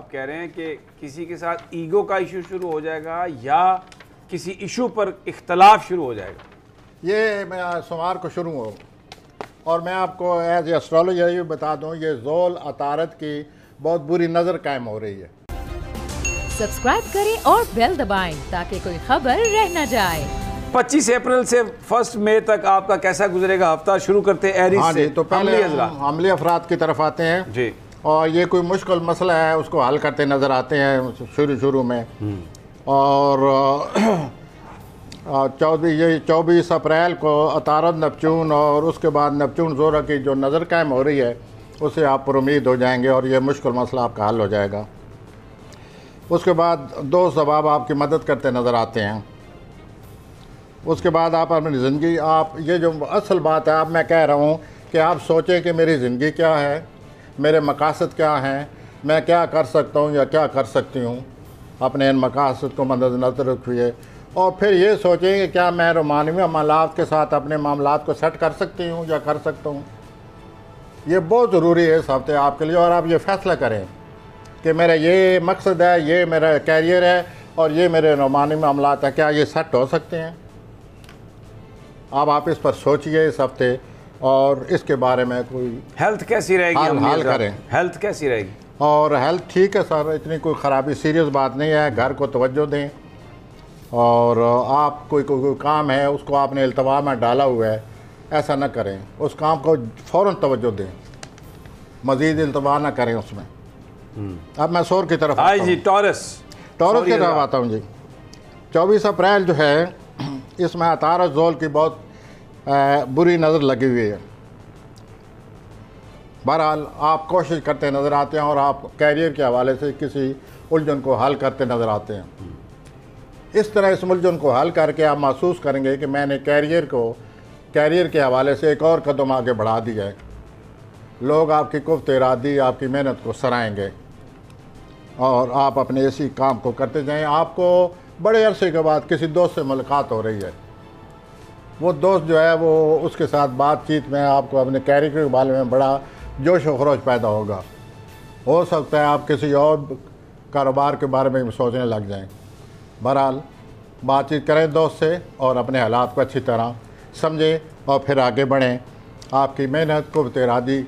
आप कह रहे हैं कि किसी के साथ ईगो का इशू शुरू हो जाएगा या किसी इशू पर इख्तलाफ शुरू हो जाएगा ये मैं सोमवार को शुरू हो और मैं आपको एज ए एस्ट्रोलॉजर ये बता दूं ये जोल अतारत की बहुत बुरी नज़र कायम हो रही है सब्सक्राइब करें और बेल दबाएं ताकि कोई खबर रह न जाए 25 अप्रैल से फर्स्ट मई तक आपका कैसा गुजरेगा हफ्ता शुरू करते हैं हाँ तो पहले हमली अफराद की तरफ आते हैं जी और ये कोई मुश्किल मसला है उसको हल करते नज़र आते हैं शुरू शुरू में और चौबीस ये चौबीस अप्रैल को अतारत नपचून और उसके बाद नपचून जोरा की जो नज़र कायम हो रही है उससे आप उम्मीद हो जाएंगे और ये मुश्किल मसला आपका हल हो जाएगा उसके बाद दो सबाब आपकी मदद करते नज़र आते हैं उसके बाद आप अपनी ज़िंदगी आप ये जो असल बात है आप मैं कह रहा हूँ कि आप सोचें कि मेरी ज़िंदगी क्या है मेरे मकासद क्या हैं मैं क्या कर सकता हूँ या क्या कर सकती हूँ अपने इन मकासद को मद्दनज़र रखिए और फिर ये सोचें कि क्या मैं रोमानवी मामलात के साथ अपने मामला को सेट कर सकती हूँ या कर सकता हूँ ये बहुत ज़रूरी है इस हफ्ते आपके लिए और आप ये फ़ैसला करें कि मेरा ये मकसद है ये मेरा कैरियर है और ये मेरे रोमानी मामला है क्या ये सेट हो सकते हैं अब आप इस पर सोचिए इस हफ्ते और इसके बारे में कोई हेल्थ कैसी रहेगी हाल हाल करें हेल्थ कैसी रहेगी और हेल्थ ठीक है सर इतनी कोई ख़राबी सीरियस बात नहीं है घर को तवज्जो दें और आप कोई कोई कोई काम है उसको आपने अल्तवा में डाला हुआ है ऐसा ना करें उस काम को फ़ौर तवज्जो दें मज़ीद अल्तवा ना करें उसमें हम्म। अब मैं शोर की तरफ आई हाँ जी टॉरस टॉरस की तरफ आता हूँ जी चौबीस अप्रैल जो है इसमें अतारस जोल की बहुत बुरी नज़र लगी हुई है बहरहाल आप कोशिश करते नज़र आते हैं और आप कैरियर के हवाले से किसी उलझन को हल करते नज़र आते हैं इस तरह इस उलझन को हल करके आप महसूस करेंगे कि मैंने कैरियर को कैरियर के हवाले से एक और कदम आगे बढ़ा दिया है लोग आपकी कुफ्त इरादी आपकी मेहनत को सराएंगे और आप अपने इसी काम को करते जाएं आपको बड़े अरसे के बाद किसी दोस्त से मुलाकात हो रही है वो दोस्त जो है वो उसके साथ बातचीत में आपको अपने कैरेक्टर के बारे में बड़ा जोश व खरोश पैदा होगा हो सकता है आप किसी और कारोबार के बारे में सोचने लग जाएं बहरहाल बातचीत करें दोस्त से और अपने हालात को अच्छी तरह समझें और फिर आगे बढ़ें आपकी मेहनत को तेरादी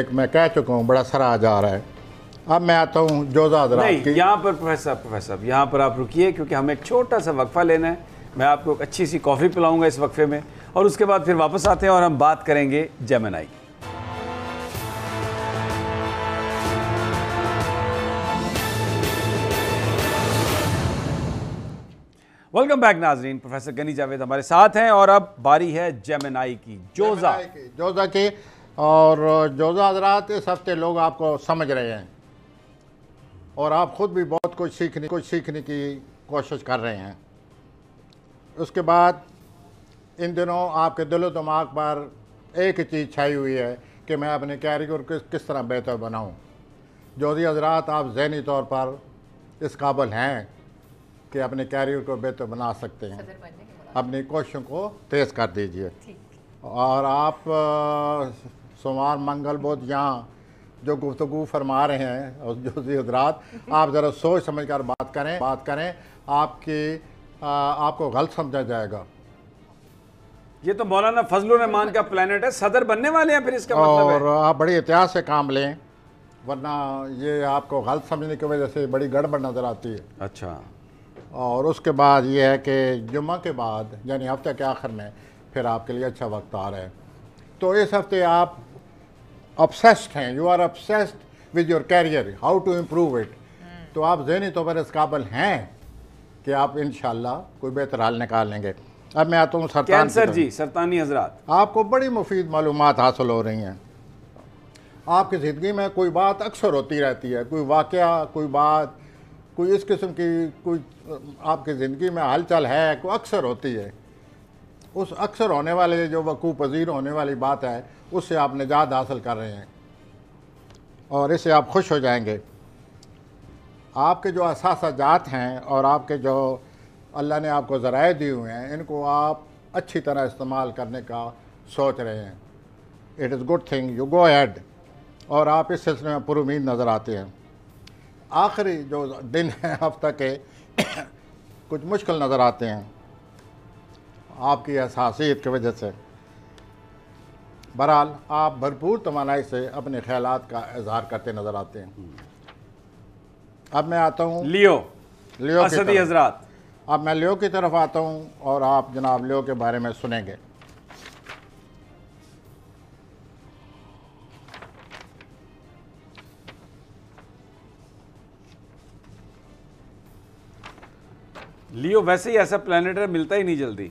एक मैं कह चुका हूँ बड़ा सराहा जा रहा है अब मैं आता हूँ जोजा यहाँ पर प्रोफेसर प्रोफेसर यहाँ पर आप रुकिए क्योंकि हमें एक छोटा सा वक्फा लेना है मैं आपको एक अच्छी सी कॉफ़ी पिलाऊंगा इस वक्फे में और उसके बाद फिर वापस आते हैं और हम बात करेंगे जेमिनाई की वेलकम बैक नाजरीन प्रोफेसर गनी जावेद हमारे साथ हैं और अब बारी है जेमिनाई की जोजा की जोजा के और जोजा हजरात इस हफ्ते लोग आपको समझ रहे हैं और आप खुद भी बहुत कुछ सीखने कुछ सीखने की कोशिश कर रहे हैं उसके बाद इन दिनों आपके दिलो दिमाग पर एक ही चीज़ छाई हुई है कि मैं अपने कैरियर को किस तरह बेहतर बनाऊँ जोधी हजरात आप जहनी तौर पर इस काबल हैं कि अपने कैरियर को बेहतर बना सकते हैं अपनी कोशिशों को तेज़ कर दीजिए और आप सोमवार मंगल बुध यहाँ जो गुफ्तु फरमा रहे हैं जोधी हजरात आप ज़रा सोच समझ कर बात करें बात करें आपकी आपको गलत समझा जाएगा ये तो मौलाना फजल रहमान का प्लानट है सदर बनने वाले हैं फिर इसका और मतलब है। आप बड़ी एहतियात से काम लें वरना ये आपको गलत समझने की वजह से बड़ी गड़बड़ नज़र आती है अच्छा और उसके बाद ये है कि जुम्मे के बाद यानी हफ्ते के आखिर में फिर आपके लिए अच्छा वक्त आ रहा है तो इस हफ्ते आप अपसेस्ड हैं you are obsessed with your career how to improve it तो आप जहनी तौर पर इस काबिल हैं कि आप इन कोई बेहतर हाल निकाल लेंगे अब मैं आता हूँ सरतान सर जी सरतानी हजरा आपको बड़ी मुफीद मालूम हासिल हो रही हैं आपकी ज़िंदगी में कोई बात अक्सर होती रहती है कोई वाक़ कोई बात कोई इस किस्म की कोई आपकी ज़िंदगी में हलचल है कोई अक्सर होती है उस अक्सर होने वाले जो वकू पजीर होने वाली बात है उससे आप निजात हासिल कर रहे हैं और इससे आप खुश हो जाएंगे आपके जो असासाजात हैं और आपके जो अल्लाह ने आपको ज़राए दिए हुए हैं इनको आप अच्छी तरह इस्तेमाल करने का सोच रहे हैं it is good thing you go ahead और आप इस सिलसिले में पुरुमीद नज़र आते हैं आखिरी जो दिन है हफ्ता के कुछ मुश्किल नज़र आते हैं आपकी असासीत की वजह से बहरहाल आप भरपूर तोानाई से अपने ख्याल का इजहार करते नज़र आते हैं अब मैं आता हूँ लियो लियो असदी हजरात अब मैं लियो की तरफ आता हूँ और आप जनाब लियो के बारे में सुनेंगे लियो वैसे ही ऐसा प्लानट है मिलता ही नहीं जल्दी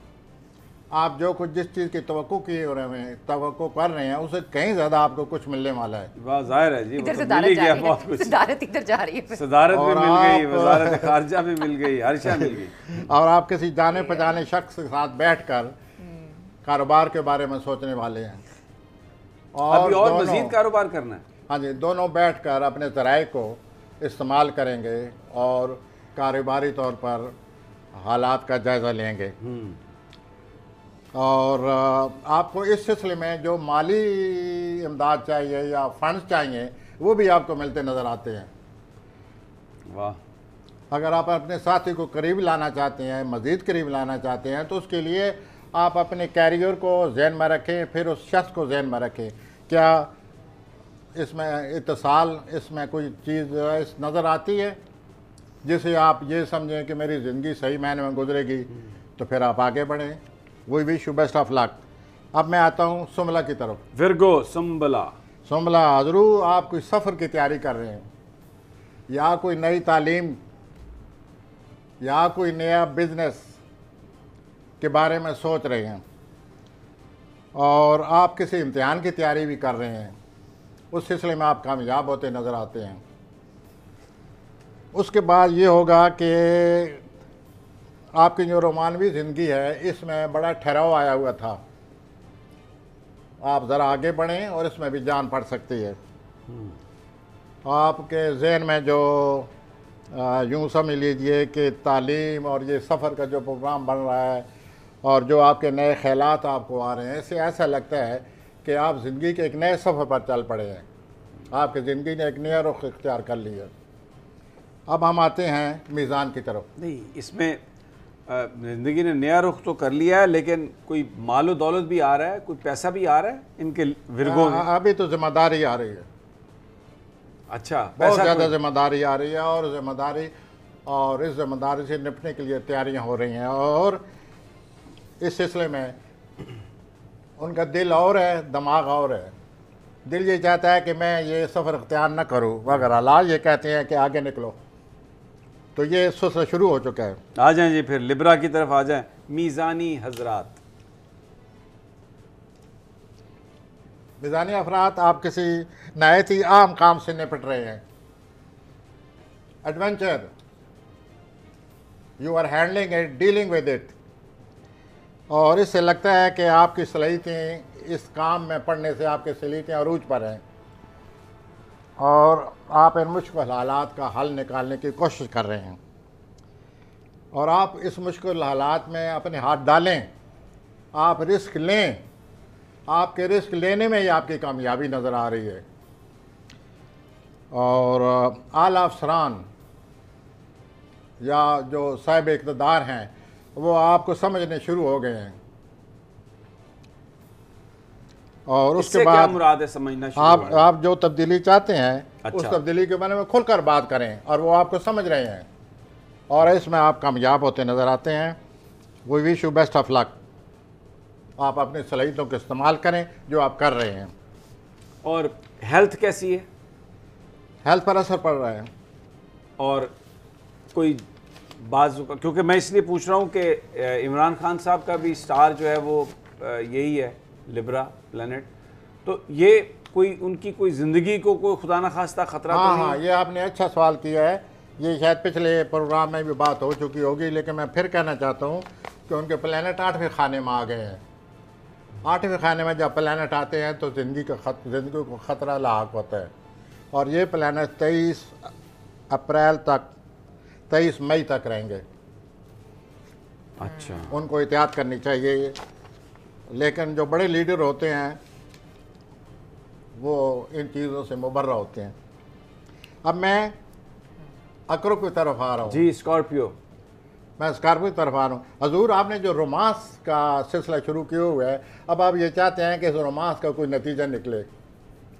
आप जो कुछ जिस चीज़ की तो किए हो रहे हैं तो कर रहे हैं उससे कहीं ज़्यादा आपको कुछ मिलने वाला है जाहिर है जी तो सदारत भी मिल गई खारजा भी मिल गई मिल गई और आप किसी जाने पहचाने शख्स के साथ बैठ कर कारोबार के बारे में सोचने वाले हैं और और मजीद कारोबार करना है हाँ जी दोनों बैठ कर अपने जराए को इस्तेमाल करेंगे और कारोबारी तौर पर हालात का जायज़ा लेंगे हम्म। और आपको इस सिलसिले में जो माली इमदाद चाहिए या फंड्स चाहिए वो भी आपको मिलते नज़र आते हैं वाह अगर आप अपने साथी को करीब लाना चाहते हैं मज़ीद करीब लाना चाहते हैं तो उसके लिए आप अपने कैरियर को जहन में रखें फिर उस शख्स को जहन में रखें क्या इसमें इतसाल इसमें कोई चीज़ इस नज़र आती है जिसे आप ये समझें कि मेरी ज़िंदगी सही मायने में गुजरेगी तो फिर आप आगे बढ़ें we wish you best of luck अब मैं आता हूँ सुमला की तरफ विरगो संबला सुमला हजरू आप कोई सफ़र की तैयारी कर रहे हैं या कोई नई तालीम या कोई नया बिजनेस के बारे में सोच रहे हैं और आप किसी इम्तहान की तैयारी भी कर रहे हैं उस सिलसिले में आप कामयाब होते नज़र आते हैं उसके बाद ये होगा कि आपकी जो रोमानवी ज़िंदगी है इसमें बड़ा ठहराव आया हुआ था आप ज़रा आगे बढ़ें और इसमें भी जान पड़ सकती है आपके जहन में जो यूँ समझ लीजिए कि तालीम और ये सफ़र का जो प्रोग्राम बन रहा है और जो आपके नए ख्याल आपको आ रहे हैं इससे ऐसा लगता है कि आप ज़िंदगी के एक नए सफ़र पर चल पड़े हैं आपकी ज़िंदगी ने एक नया रुख इख्तियार कर लिया अब हम आते हैं मीज़ान की तरफ नहीं इसमें ज़िंदगी ने नया रुख तो कर लिया है लेकिन कोई मालो दौलत भी आ रहा है कोई पैसा भी आ रहा है इनके विरगों हाँ, में हाँ, अभी तो जिम्मेदारी आ रही है अच्छा बहुत ज़्यादा जिम्मेदारी आ रही है और जिम्मेदारी और इस जिम्मेदारी से निपटने के लिए तैयारियां हो रही हैं और इस सिलसिले में उनका दिल और है दिमाग और है दिल ये चाहता है कि मैं ये सफ़र अख्तियार न करूँ वगैरह लाल ये कहते हैं कि आगे निकलो तो ये सिलसिला शुरू हो चुका है आ जाए जी फिर लिब्रा की तरफ आ जाए मीज़ानी हजरात मिजानी अफराद आप किसी नायत ही आम काम से निपट रहे हैं adventure you are handling it dealing with it और इससे लगता है कि आपकी सलाहितें इस काम में पढ़ने से आपके सलीटें अरूज पर हैं और आप इन मुश्किल हालात का हल निकालने की कोशिश कर रहे हैं और आप इस मुश्किल हालात में अपने हाथ डालें आप रिस्क लें आपके रिस्क लेने में ही आपकी कामयाबी नज़र आ रही है और आला अफसरान या जो साहब इकतदार हैं वो आपको समझने शुरू हो गए हैं और उसके बाद समझना आप आप जो तब्दीली चाहते हैं अच्छा। उस तब्दीली के बारे में खुलकर बात करें और वो आपको समझ रहे हैं और इसमें आप कामयाब होते नज़र आते हैं we wish you best of luck आप अपनी सलाहियतों का इस्तेमाल करें जो आप कर रहे हैं और हेल्थ कैसी है हेल्थ पर असर पड़ रहा है और कोई बाजू का क्योंकि मैं इसलिए पूछ रहा हूँ कि इमरान खान साहब का भी स्टार जो है वो यही है लिब्रा प्लानट तो ये कोई उनकी कोई ज़िंदगी को कोई खुदा न खास्ता ख़तरा हाँ तो हाँ, हाँ ये आपने अच्छा सवाल किया है ये शायद पिछले प्रोग्राम में भी बात हो चुकी होगी लेकिन मैं फिर कहना चाहता हूँ कि उनके प्लानट आठवें खाने में आ गए हैं आठवें खाने में जब प्लानट आते हैं तो ज़िंदगी का खत ज़िंदगी को ख़तरा लाक होता है और ये प्लानट तेईस अप्रैल तक तेईस मई तक रहेंगे अच्छा उनको एहतियात करनी चाहिए लेकिन जो बड़े लीडर होते हैं वो इन चीज़ों से मुबर्रा होते हैं अब मैं अक्रो की तरफ आ रहा हूँ जी स्कॉर्पियो मैं स्कॉर्पियो की तरफ आ रहा हूँ हजूर आपने जो रोमांस का सिलसिला शुरू किया हुआ है अब आप ये चाहते हैं कि इस रोमांस का कोई नतीजा निकले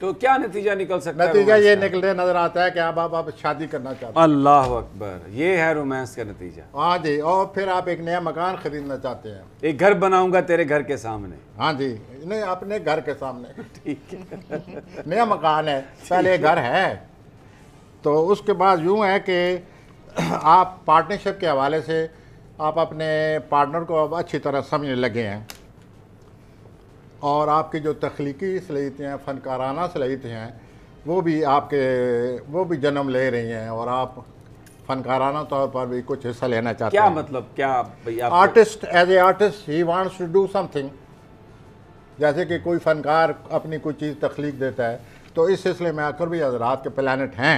तो क्या नतीजा निकल सकता है नतीजा ये निकलते नजर आता है कि आप आप, आप शादी करना चाहते हैं अल्लाह अकबर ये है रोमांस का नतीजा हाँ जी और फिर आप एक नया मकान खरीदना चाहते हैं एक घर बनाऊंगा तेरे घर के सामने हाँ जी नहीं अपने घर के सामने ठीक है नया मकान है पहले घर है तो उसके बाद यूँ है कि आप पार्टनरशिप के हवाले से आप अपने पार्टनर को अब अच्छी तरह समझने लगे हैं और आपकी जो तख्लीकी हैं फ़नकाराना सलाहित हैं वो भी आपके वो भी जन्म ले रही हैं और आप फनकाराना तौर पर भी कुछ हिस्सा लेना चाहते क्या हैं मतलब क्या भैया artist as a artist he wants to do something जैसे कि कोई फनकार अपनी कोई चीज़ तख्लीक देता है तो इस सिलसिले में आकर भी हजरात के प्लानट हैं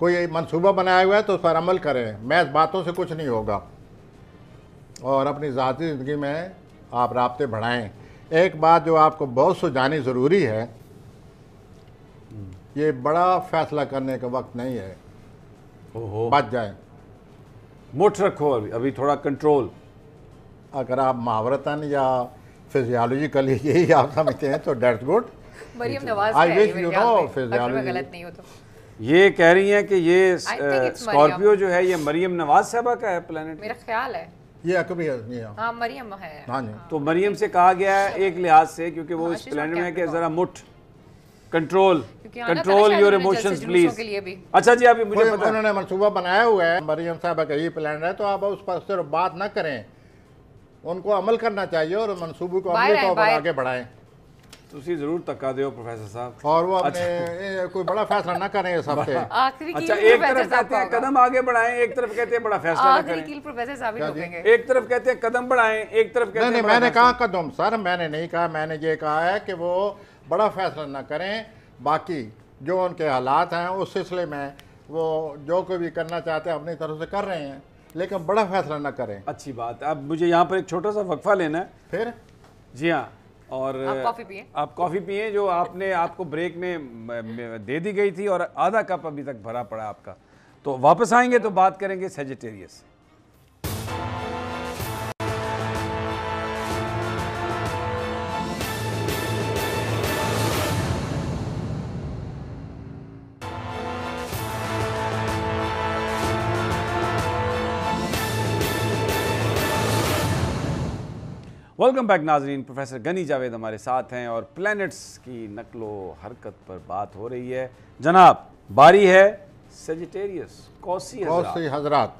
कोई मनसूबा बनाया हुआ है तो उस पर अमल करें मैं बातों से कुछ नहीं होगा और अपनी ज़ाती ज़िंदगी में आप रबते बढ़ाएं एक बात जो आपको बहुत सुझानी ज़रूरी है ये बड़ा फैसला करने का वक्त नहीं है बच जाए मुठ रखो अभी अभी थोड़ा कंट्रोल अगर आप महावरतन या फिजियोलॉजिकल यही आप समझते हैं तो that's good I wish you know physiology ये कह रही हैं कि ये स्कॉर्पियो जो है ये मरियम नवाज साहबा का है प्लेनेट मेरा ख्याल है ये अकबरी हाँ मरियम है हाँ जी हाँ। तो मरियम से कहा गया है अच्छा। एक लिहाज से क्योंकि वो हाँ, इस प्लान में कि जरा मुठ control control your emotions please अच्छा जी अभी मुझे पता उन्होंने मनसूबा बनाया हुआ है मरियम साहब का ये प्लान है तो आप उस पर सिर्फ बात ना करें उनको अमल करना चाहिए और मनसूबे को अमल तौर पर आगे बढ़ाएं ਤੁਸੀਂ ਜ਼ਰੂਰ ਤੱਕਾ ਦਿਓ ਪ੍ਰੋਫੈਸਰ ਸਾਹਿਬ और वो अपने अच्छा। ये कोई बड़ा फैसला ना करें सब हफ्ते अच्छा एक तरफ कहते हैं कदम आगे बढ़ाएं एक तरफ कहते हैं बड़ा फैसला ना करें प्रोफेसर साहब ही ठोकेंगे एक तरफ कहते हैं कदम बढ़ाएं एक तरफ कहते हैं नहीं मैंने कहा कदम सर मैंने नहीं कहा मैंने ये कहा है कि वो बड़ा फैसला ना करें बाकी जो उनके हालात हैं उस सिलसिले में वो जो कोई भी करना चाहते हैं अपनी तरफ से कर रहे हैं लेकिन बड़ा फैसला ना करें अच्छी बात है अब मुझे यहाँ पर एक छोटा सा वक्फा लेना है फिर जी हाँ और आप कॉफ़ी पिए जो आपने आपको ब्रेक में दे दी गई थी और आधा कप अभी तक भरा पड़ा आपका तो वापस आएंगे तो बात करेंगे सेजिटेरियस वेलकम बैक नाजरीन प्रोफेसर गनी जावेद हमारे साथ हैं और प्लैनेट्स की नकलो हरकत पर बात हो रही है जनाब बारी है सेजिटेरियस कौसी कौसी हजरात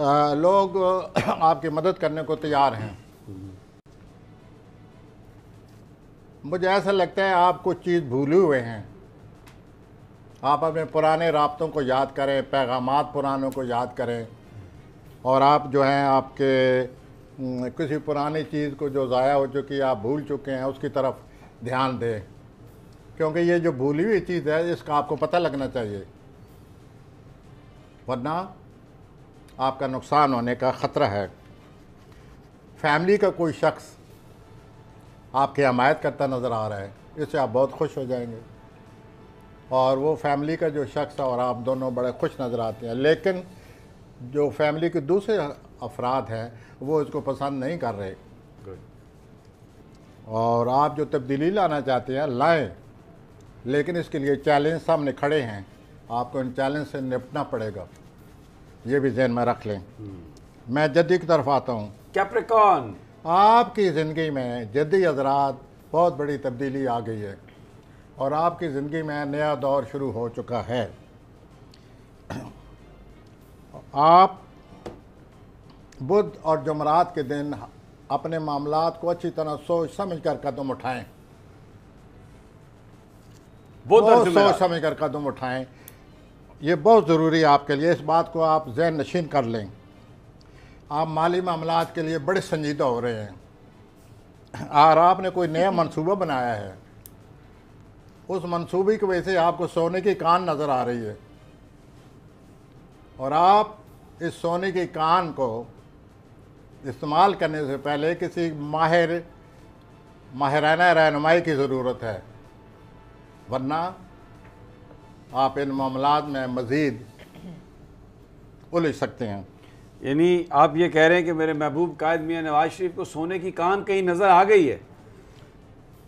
आ, लोग आपकी मदद करने को तैयार हैं मुझे ऐसा लगता है आप कुछ चीज़ भूले हुए हैं आप अपने पुराने रबतों को याद करें पैगाम पुरानों को याद करें और आप जो हैं आपके हम्म, किसी पुरानी चीज़ को जो ज़ाया हो चुकी है आप भूल चुके हैं उसकी तरफ ध्यान दें क्योंकि ये जो भूली हुई चीज़ है इसका आपको पता लगना चाहिए वरना आपका नुकसान होने का ख़तरा है फैमिली का कोई शख्स आपकी हमायत करता नज़र आ रहा है इससे आप बहुत खुश हो जाएंगे और वो फैमिली का जो शख्स है और आप दोनों बड़े खुश नज़र आते हैं लेकिन जो फैमिली के दूसरे अफराद हैं वो इसको पसंद नहीं कर रहे और आप जो तब्दीली लाना चाहते हैं लाएं लेकिन इसके लिए चैलेंज सामने खड़े हैं आपको इन चैलेंज से निपटना पड़ेगा ये भी जहन में रख लें hmm. मैं जद्दी की तरफ आता हूँ कैप्रिकॉन आपकी ज़िंदगी में जद्दी हजरात बहुत बड़ी तब्दीली आ गई है और आपकी ज़िंदगी में नया दौर शुरू हो चुका है आप बुध और जमरात के दिन अपने मामला को अच्छी तरह सोच समझ कर कदम उठाएं और सोच समझ कर कदम उठाएं ये बहुत ज़रूरी है आपके लिए इस बात को आप जहन नशीन कर लें आप माली मामला के लिए बड़े संजीदा हो रहे हैं और आपने कोई नया मनसूबा बनाया है उस मनसूबे की वजह से आपको सोने की कान नज़र आ रही है और आप इस सोने की कान को इस्तेमाल करने से पहले किसी माहिर माहराना रहनमाई की ज़रूरत है वरना आप इन मामला में मज़ीद उलझ सकते हैं यानी आप ये कह रहे हैं कि मेरे महबूब कायद मियाँ नवाज शरीफ को सोने की कान कहीं नज़र आ गई है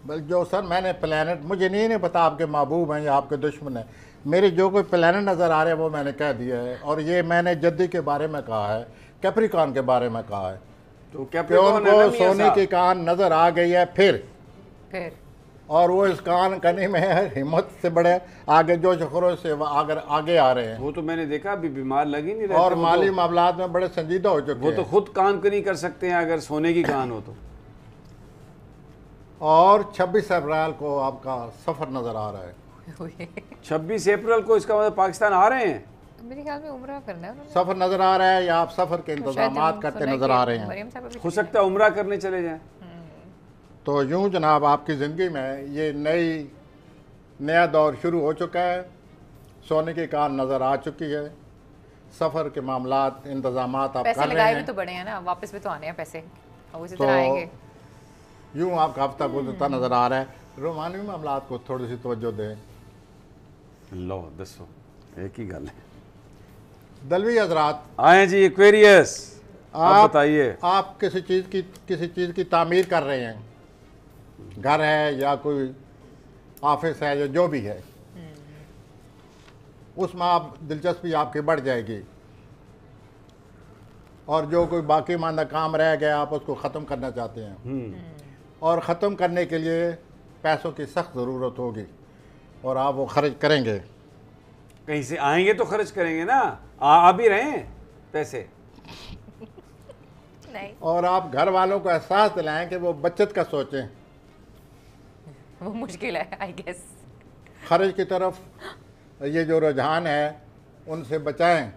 बल्कि जो सर मैंने प्लानट मुझे नहीं नहीं पता आपके महबूब हैं या आपके दुश्मन हैं मेरे जो कोई प्लानट नज़र आ रहे हैं वो मैंने कह दिया है और ये मैंने जद्दी के बारे में कहा है कैप्रिकॉन के बारे में कहा है तो कैप्रिकॉन को सोने की कान नजर आ गई है फिर फिर और वो इस कान कने में है हिम्मत से बड़े आगे जो शखरों से अगर आगे आ रहे हैं वो तो मैंने देखा अभी बीमार लगी नहीं और तो- माली तो, मामला में बड़े संजीदा हो चुके वो तो खुद काम नहीं कर सकते हैं अगर सोने की कान हो तो और 26 अप्रैल को आपका सफर नजर आ रहा है 26 अप्रैल को इसका मतलब पाकिस्तान आ रहे हैं सफ़र नज़र आ रहा है या आप सफ़र के इंतजाम करते नज़र आ रहे हैं हो सकता है उम्र करने चले जाए हम्म। तो यूं जनाब आपकी ज़िंदगी में ये नई नया दौर शुरू हो चुका है सोने की कार नज़र आ चुकी है सफ़र के मामला इंतजाम आप कर रहे हैं तो बड़े हैं ना वापस भी तो आने हैं पैसे तो यूं आपका हफ्ता गुजरता नज़र आ रहा है रोमानवी मामला को थोड़ी सी तवज्जो दें लो दसो एक ही गल है दलवी हजरात आए जी एक्वेरियस आप बताइए आप किसी चीज़ की किसी चीज़ की तामीर कर रहे हैं घर है या कोई ऑफिस है या जो भी है उसमें आप दिलचस्पी आपकी बढ़ जाएगी और जो कोई बाकी मानदा काम रह गया आप उसको ख़त्म करना चाहते हैं हम्म। और ख़त्म करने के लिए पैसों की सख्त ज़रूरत होगी और आप वो खर्च करेंगे कहीं से आएंगे तो खर्च करेंगे ना आ, आ भी रहे पैसे नहीं और आप घर वालों को एहसास दिलाएं कि वो बचत का सोचें वो मुश्किल है आई गेस खर्च की तरफ ये जो रुझान है उनसे बचाएं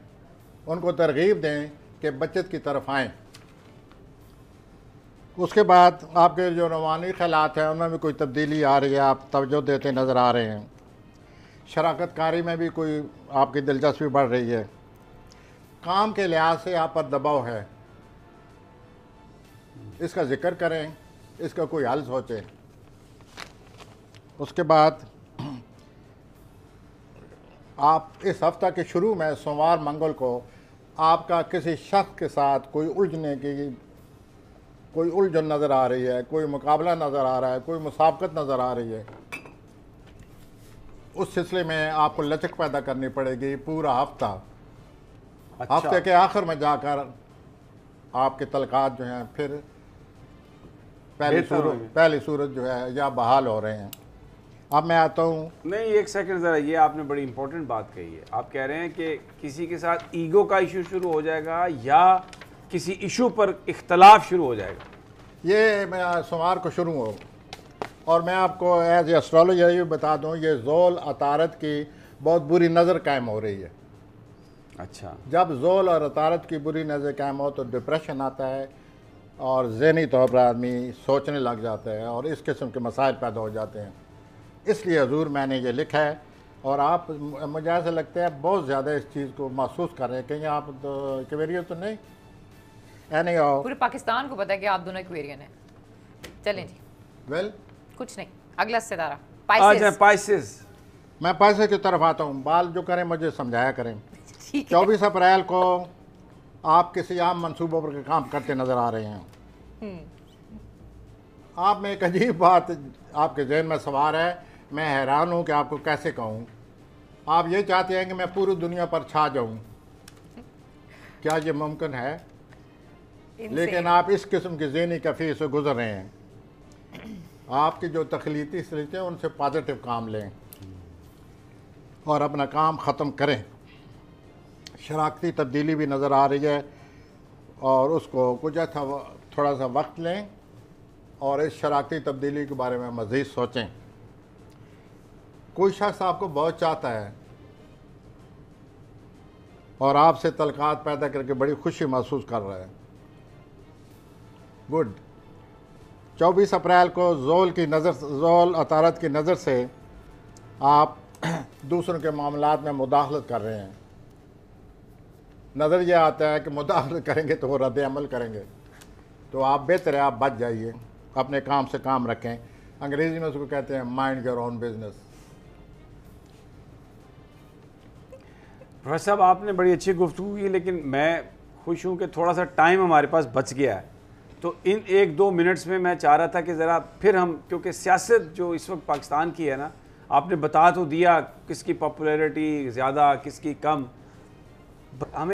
उनको तरगीब दें कि बचत की तरफ आएं उसके बाद आपके जो रवानी ख्याल हैं उनमें भी कोई तब्दीली आ रही है आप तवज्जो देते नज़र आ रहे हैं शराकत कारी में भी कोई आपकी दिलचस्पी बढ़ रही है काम के लिहाज से आप पर दबाव है इसका जिक्र करें इसका कोई हल सोचें उसके बाद आप इस हफ्ता के शुरू में सोमवार मंगल को आपका किसी शख्स के साथ कोई उलझने की कोई उलझन नज़र आ रही है कोई मुकाबला नज़र आ रहा है कोई मुसाबकत नज़र आ रही है उस सिलसिले में आपको लचक पैदा करनी पड़ेगी पूरा हफ्ता अच्छा। हफ्ते के आखिर में जाकर आपके तलकात जो हैं फिर पहली सूरज पहली सूरज जो है या बहाल हो रहे हैं अब मैं आता हूँ नहीं एक सेकंड ज़रा ये आपने बड़ी इंपॉर्टेंट बात कही है आप कह रहे हैं कि किसी के साथ ईगो का इशू शुरू हो जाएगा या किसी इशू पर इख्तलाफ शुरू हो जाएगा ये मैं सोमवार को शुरू हो और मैं आपको एज एस्ट्रोलॉजर ये बता दूं ये जोल अतारत की बहुत बुरी नज़र कायम हो रही है अच्छा जब जोल और अतारत की बुरी नज़र कायम हो तो डिप्रेशन आता है और जहनी तौर पर आदमी सोचने लग जाता है और इस किस्म के मसाइल पैदा हो जाते हैं इसलिए हजूर मैंने ये लिखा है और आप मुझे ऐसा लगता है बहुत ज़्यादा इस चीज़ को महसूस कर रहे हैं कहीं आप तो क्वेरियन तो नहीं यानी पूरे पाकिस्तान को पता है कि आप दोनों क्वेरियन हैं चलें जी वेल well, कुछ नहीं अगला सितारा पाइसेस मैं पैसे की तरफ आता हूँ बाल जो करें मुझे समझाया करें चौबीस अप्रैल को आप किसी आम मनसूबों पर काम करते नजर आ रहे हैं हम्म। आप में एक अजीब बात आपके जहन में सवार है मैं हैरान हूँ कि आपको कैसे कहूँ आप ये चाहते हैं कि मैं पूरी दुनिया पर छा जाऊँ क्या ये मुमकिन है लेकिन आप इस किस्म की जहनी कफी से गुजर रहे हैं आपके जो तखलीती सलीत हैं उनसे पॉजिटिव काम लें और अपना काम ख़त्म करें शराखती तब्दीली भी नज़र आ रही है और उसको कुछ ऐसा थोड़ा सा वक्त लें और इस शराखती तब्दीली के बारे में मज़ीद सोचें कोई शख्स आपको बहुत चाहता है और आपसे तलकात पैदा करके बड़ी खुशी महसूस कर रहा है गुड 24 अप्रैल को जोल की नज़र जोल अतारत की नज़र से आप दूसरों के मामला में मुदाखलत कर रहे हैं नज़र यह आता है कि मुदाखलत करेंगे तो वो रद्द अमल करेंगे तो आप बेहतर है आप बच जाइए अपने काम से काम रखें अंग्रेज़ी में उसको कहते हैं mind your own business professor साहब आपने बड़ी अच्छी गुफ्तु की लेकिन मैं खुश हूँ कि थोड़ा सा टाइम हमारे पास बच गया है तो इन एक दो मिनट्स में मैं चाह रहा था कि ज़रा फिर हम क्योंकि सियासत जो इस वक्त पाकिस्तान की है ना आपने बता तो दिया किसकी पॉपुलैरिटी ज़्यादा किसकी कम हमें